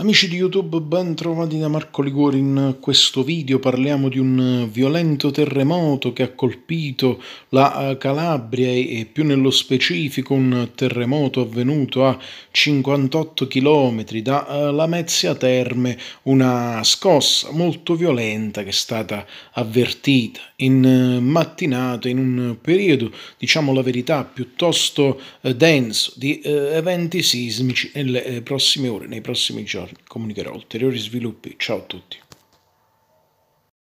Amici di YouTube, ben trovati da Marco Liguori. In questo video parliamo di un eh, violento terremoto che ha colpito la eh, Calabria e più nello specifico un terremoto avvenuto a 58 km da eh, Lamezia Terme, una scossa molto violenta che è stata avvertita in mattinata in un periodo, diciamo la verità, piuttosto denso di eventi sismici nelle prossime ore, nei prossimi giorni comunicherò ulteriori sviluppi. Ciao a tutti.